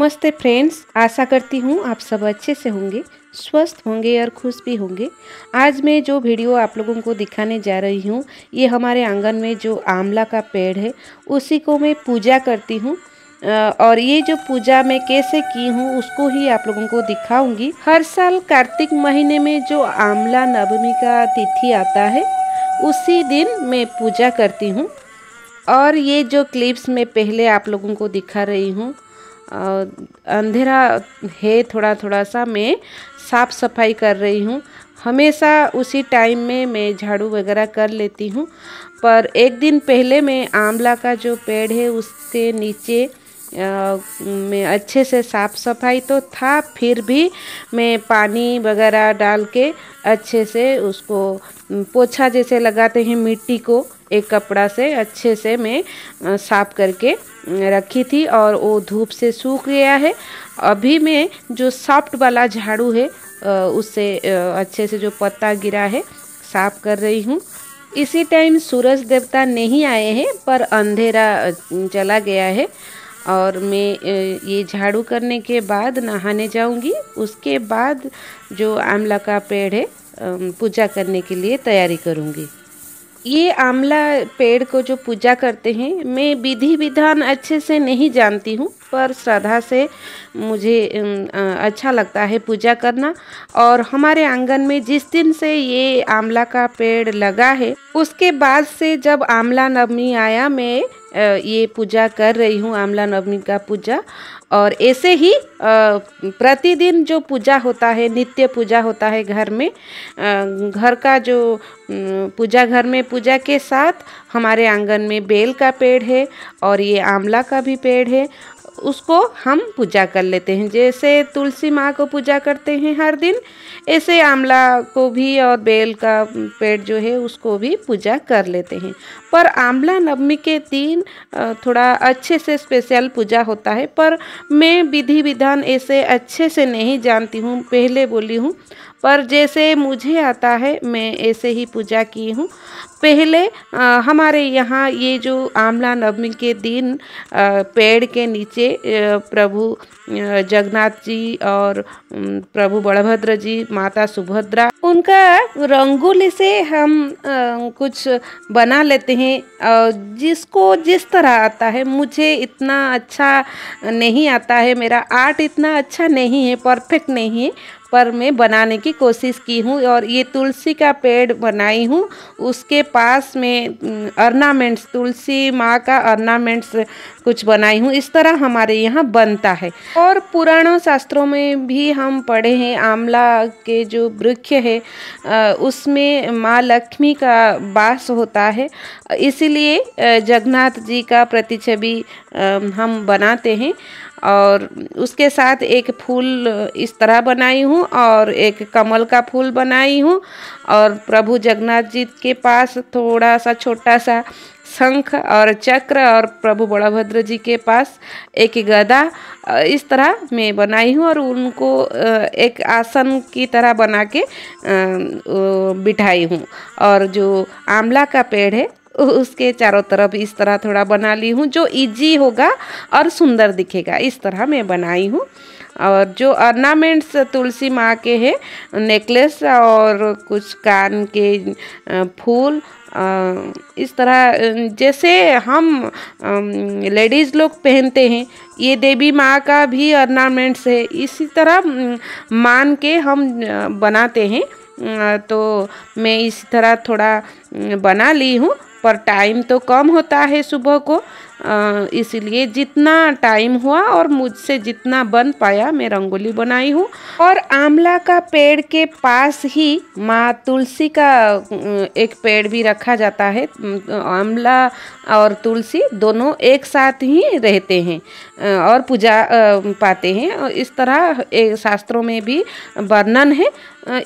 नमस्ते फ्रेंड्स आशा करती हूँ आप सब अच्छे से होंगे स्वस्थ होंगे और खुश भी होंगे आज मैं जो वीडियो आप लोगों को दिखाने जा रही हूँ ये हमारे आंगन में जो आंवला का पेड़ है उसी को मैं पूजा करती हूँ और ये जो पूजा मैं कैसे की हूँ उसको ही आप लोगों को दिखाऊंगी हर साल कार्तिक महीने में जो आंवला नवमी का तिथि आता है उसी दिन मैं पूजा करती हूँ और ये जो क्लिप्स मैं पहले आप लोगों को दिखा रही हूँ अंधेरा है थोड़ा थोड़ा सा मैं साफ़ सफाई कर रही हूँ हमेशा उसी टाइम में मैं झाड़ू वगैरह कर लेती हूँ पर एक दिन पहले मैं आंवला का जो पेड़ है उसके नीचे मैं अच्छे से साफ़ सफाई तो था फिर भी मैं पानी वगैरह डाल के अच्छे से उसको पोछा जैसे लगाते हैं मिट्टी को एक कपड़ा से अच्छे से मैं साफ करके रखी थी और वो धूप से सूख गया है अभी मैं जो सॉफ्ट वाला झाड़ू है उससे अच्छे से जो पत्ता गिरा है साफ कर रही हूँ इसी टाइम सूरज देवता नहीं आए हैं पर अंधेरा चला गया है और मैं ये झाड़ू करने के बाद नहाने जाऊंगी उसके बाद जो आमला का पेड़ है पूजा करने के लिए तैयारी करूंगी ये आंवला पेड़ को जो पूजा करते हैं मैं विधि विधान अच्छे से नहीं जानती हूँ पर श्रद्धा से मुझे अच्छा लगता है पूजा करना और हमारे आंगन में जिस दिन से ये आंवला का पेड़ लगा है उसके बाद से जब आंवला नवमी आया मैं ये पूजा कर रही हूँ आंवला नवमी का पूजा और ऐसे ही प्रतिदिन जो पूजा होता है नित्य पूजा होता है घर में घर का जो पूजा घर में पूजा के साथ हमारे आंगन में बेल का पेड़ है और ये आंवला का भी पेड़ है उसको हम पूजा कर लेते हैं जैसे तुलसी माँ को पूजा करते हैं हर दिन ऐसे आंवला को भी और बेल का पेड़ जो है उसको भी पूजा कर लेते हैं पर आंवला नवमी के दिन थोड़ा अच्छे से स्पेशल पूजा होता है पर मैं विधि विधान ऐसे अच्छे से नहीं जानती हूँ पहले बोली हूँ पर जैसे मुझे आता है मैं ऐसे ही पूजा की हूँ पहले आ, हमारे यहाँ ये जो आमला नवमी के दिन आ, पेड़ के नीचे प्रभु जगन्नाथ जी और प्रभु बलभद्र जी माता सुभद्रा उनका रंगोली से हम कुछ बना लेते हैं जिसको जिस तरह आता है मुझे इतना अच्छा नहीं आता है मेरा आर्ट इतना अच्छा नहीं है परफेक्ट नहीं है पर मैं बनाने की कोशिश की हूँ और ये तुलसी का पेड़ बनाई हूँ उसके पास में अर्नामेंट्स तुलसी माँ का अर्नामेंट्स कुछ बनाई हूँ इस तरह हमारे यहाँ बनता है और पुराणों शास्त्रों में भी हम पढ़े हैं आमला के जो वृक्ष है उसमें माँ लक्ष्मी का वास होता है इसीलिए जगन्नाथ जी का छवि हम बनाते हैं और उसके साथ एक फूल इस तरह बनाई हूँ और एक कमल का फूल बनाई हूँ और प्रभु जगन्नाथ जी के पास थोड़ा सा छोटा सा शंख और चक्र और प्रभु बड़ाभद्र जी के पास एक गदा इस तरह मैं बनाई हूँ और उनको एक आसन की तरह बना के बिठाई हूँ और जो आंवला का पेड़ है उसके चारों तरफ इस तरह थोड़ा बना ली हूँ जो इजी होगा और सुंदर दिखेगा इस तरह मैं बनाई हूँ और जो ऑर्नामेंट्स तुलसी माँ के हैं नेकलेस और कुछ कान के फूल इस तरह जैसे हम लेडीज़ लोग पहनते हैं ये देवी माँ का भी ऑर्नामेंट्स है इसी तरह मान के हम बनाते हैं तो मैं इस तरह थोड़ा बना ली हूँ पर टाइम तो कम होता है सुबह को इसलिए जितना टाइम हुआ और मुझसे जितना बन पाया मैं रंगोली बनाई हूँ और आंवला का पेड़ के पास ही माँ तुलसी का एक पेड़ भी रखा जाता है आंवला और तुलसी दोनों एक साथ ही रहते हैं और पूजा पाते हैं और इस तरह शास्त्रों में भी वर्णन है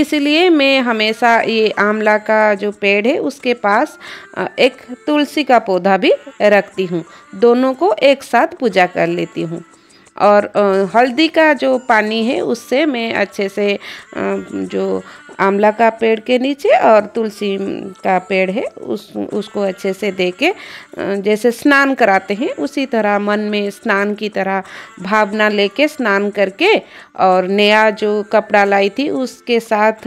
इसलिए मैं हमेशा ये आंवला का जो पेड़ है उसके पास एक तुलसी का पौधा भी रखती हूँ दोनों को एक साथ पूजा कर लेती हूँ और हल्दी का जो पानी है उससे मैं अच्छे से जो आंवला का पेड़ के नीचे और तुलसी का पेड़ है उस उसको अच्छे से दे के जैसे स्नान कराते हैं उसी तरह मन में स्नान की तरह भावना लेके स्नान करके और नया जो कपड़ा लाई थी उसके साथ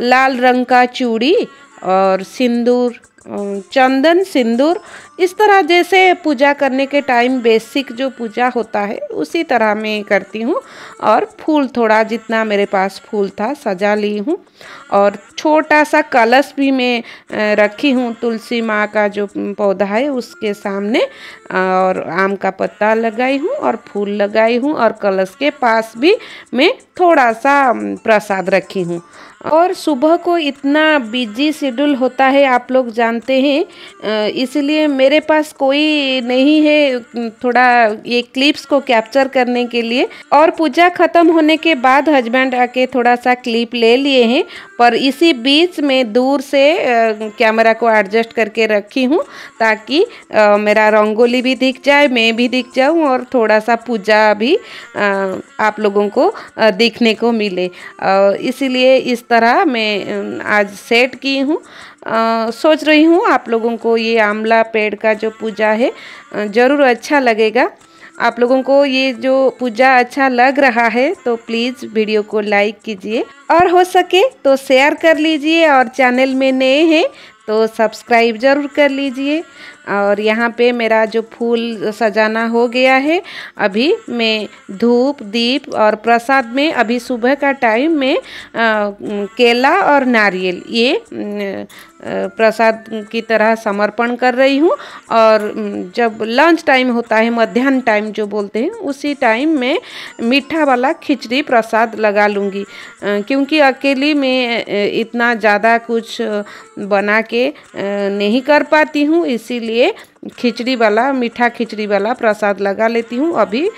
लाल रंग का चूड़ी और सिंदूर चंदन सिंदूर इस तरह जैसे पूजा करने के टाइम बेसिक जो पूजा होता है उसी तरह मैं करती हूँ और फूल थोड़ा जितना मेरे पास फूल था सजा ली हूँ और छोटा सा कलश भी मैं रखी हूँ तुलसी माँ का जो पौधा है उसके सामने और आम का पत्ता लगाई हूँ और फूल लगाई हूँ और कलश के पास भी मैं थोड़ा सा प्रसाद रखी हूँ और सुबह को इतना बिजी शेड्यूल होता है आप लोग जानते हैं इसलिए मेरे पास कोई नहीं है थोड़ा ये क्लिप्स को कैप्चर करने के लिए और पूजा ख़त्म होने के बाद हस्बैंड आके थोड़ा सा क्लिप ले लिए हैं पर इसी बीच में दूर से कैमरा को एडजस्ट करके रखी हूँ ताकि मेरा रंगोली भी दिख जाए मैं भी दिख जाऊँ और थोड़ा सा पूजा भी आप लोगों को देखने को मिले इसीलिए इस तरह मैं आज सेट की हूँ सोच रही हूँ आप लोगों को ये आमला पेड़ का जो पूजा है ज़रूर अच्छा लगेगा आप लोगों को ये जो पूजा अच्छा लग रहा है तो प्लीज़ वीडियो को लाइक कीजिए और हो सके तो शेयर कर लीजिए और चैनल में नए हैं तो सब्सक्राइब ज़रूर कर लीजिए और यहाँ पे मेरा जो फूल सजाना हो गया है अभी मैं धूप दीप और प्रसाद में अभी सुबह का टाइम में आ, केला और नारियल ये प्रसाद की तरह समर्पण कर रही हूँ और जब लंच टाइम होता है मध्यान्ह टाइम जो बोलते हैं उसी टाइम में मीठा वाला खिचड़ी प्रसाद लगा लूँगी क्योंकि अकेली में इतना ज़्यादा कुछ बना के नहीं कर पाती हूँ इसीलिए लिए खिचड़ी वाला मीठा खिचड़ी वाला प्रसाद लगा लेती हूँ अभी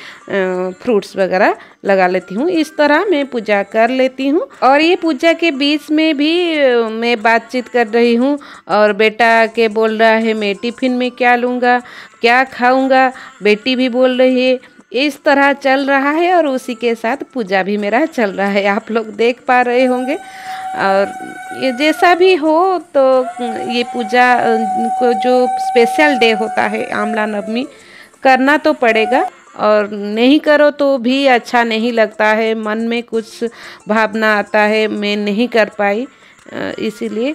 फ्रूट्स वगैरह लगा लेती हूँ इस तरह मैं पूजा कर लेती हूँ और ये पूजा के बीच में भी मैं बातचीत कर रही हूँ और बेटा के बोल रहा है मैं टिफिन में क्या लूँगा क्या खाऊँगा बेटी भी बोल रही है इस तरह चल रहा है और उसी के साथ पूजा भी मेरा चल रहा है आप लोग देख पा रहे होंगे और ये जैसा भी हो तो ये पूजा को जो स्पेशल डे होता है आमला नवमी करना तो पड़ेगा और नहीं करो तो भी अच्छा नहीं लगता है मन में कुछ भावना आता है मैं नहीं कर पाई इसीलिए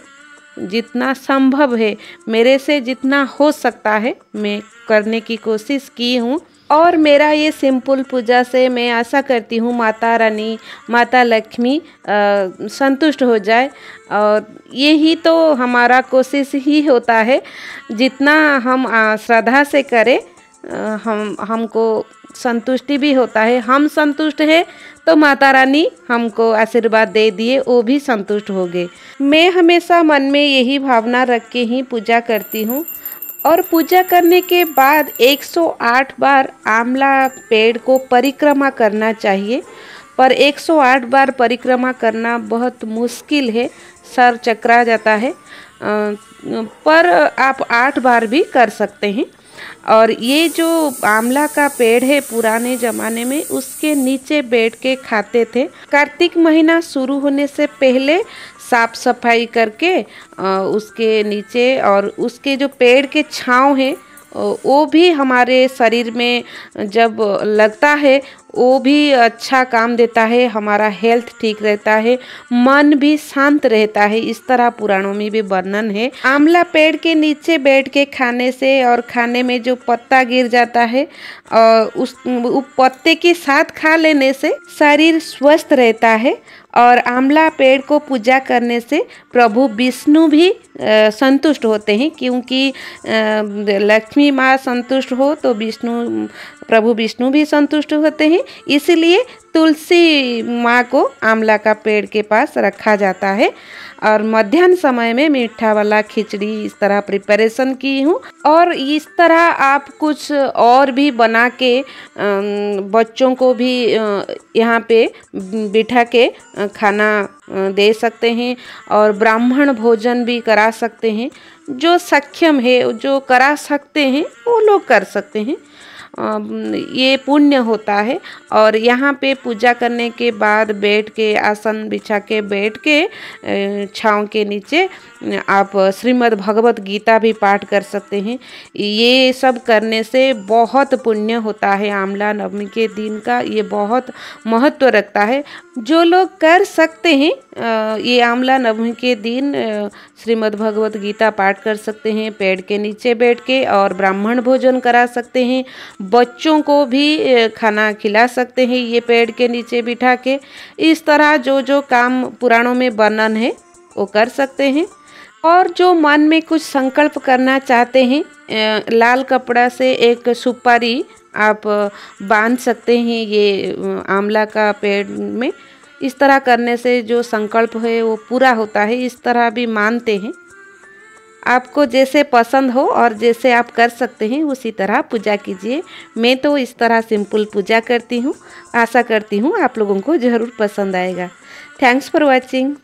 जितना संभव है मेरे से जितना हो सकता है मैं करने की कोशिश की हूँ और मेरा ये सिंपल पूजा से मैं आशा करती हूँ माता रानी माता लक्ष्मी संतुष्ट हो जाए और यही तो हमारा कोशिश ही होता है जितना हम श्रद्धा से करें हम हमको संतुष्टि भी होता है हम संतुष्ट हैं तो माता रानी हमको आशीर्वाद दे दिए वो भी संतुष्ट हो गए मैं हमेशा मन में यही भावना रख के ही पूजा करती हूँ और पूजा करने के बाद 108 बार आमला पेड़ को परिक्रमा करना चाहिए पर 108 बार परिक्रमा करना बहुत मुश्किल है सर चकरा जाता है पर आप आठ बार भी कर सकते हैं और ये जो आंवला का पेड़ है पुराने ज़माने में उसके नीचे बैठ के खाते थे कार्तिक महीना शुरू होने से पहले साफ सफाई करके उसके नीचे और उसके जो पेड़ के छाँव है वो भी हमारे शरीर में जब लगता है वो भी अच्छा काम देता है हमारा हेल्थ ठीक रहता है मन भी शांत रहता है इस तरह पुराणों में भी वर्णन है आंवला पेड़ के नीचे बैठ के खाने से और खाने में जो पत्ता गिर जाता है और उस पत्ते के साथ खा लेने से शरीर स्वस्थ रहता है और आंवला पेड़ को पूजा करने से प्रभु विष्णु भी संतुष्ट होते हैं क्योंकि लक्ष्मी माँ संतुष्ट हो तो विष्णु प्रभु विष्णु भी संतुष्ट होते हैं इसलिए तुलसी माँ को आंवला का पेड़ के पास रखा जाता है और मध्यान्ह समय में मीठा वाला खिचड़ी इस तरह प्रिपरेशन की हूँ और इस तरह आप कुछ और भी बना के बच्चों को भी यहाँ पे बिठा के खाना दे सकते हैं और ब्राह्मण भोजन भी करा सकते हैं जो सक्षम है जो करा सकते हैं वो लोग कर सकते हैं ये पुण्य होता है और यहाँ पे पूजा करने के बाद बैठ के आसन बिछा के बैठ के छाँव के नीचे आप श्रीमद् भगवत गीता भी पाठ कर सकते हैं ये सब करने से बहुत पुण्य होता है आमला नवमी के दिन का ये बहुत महत्व रखता है जो लोग कर सकते हैं ये आमला नवमी के दिन श्रीमद् भगवत गीता पाठ कर सकते हैं पेड़ के नीचे बैठ के और ब्राह्मण भोजन करा सकते हैं बच्चों को भी खाना खिला सकते हैं ये पेड़ के नीचे बिठा के इस तरह जो जो काम पुराणों में वर्णन है वो कर सकते हैं और जो मन में कुछ संकल्प करना चाहते हैं लाल कपड़ा से एक सुपारी आप बांध सकते हैं ये आंवला का पेड़ में इस तरह करने से जो संकल्प है वो पूरा होता है इस तरह भी मानते हैं आपको जैसे पसंद हो और जैसे आप कर सकते हैं उसी तरह पूजा कीजिए मैं तो इस तरह सिंपल पूजा करती हूँ आशा करती हूँ आप लोगों को ज़रूर पसंद आएगा थैंक्स फॉर वॉचिंग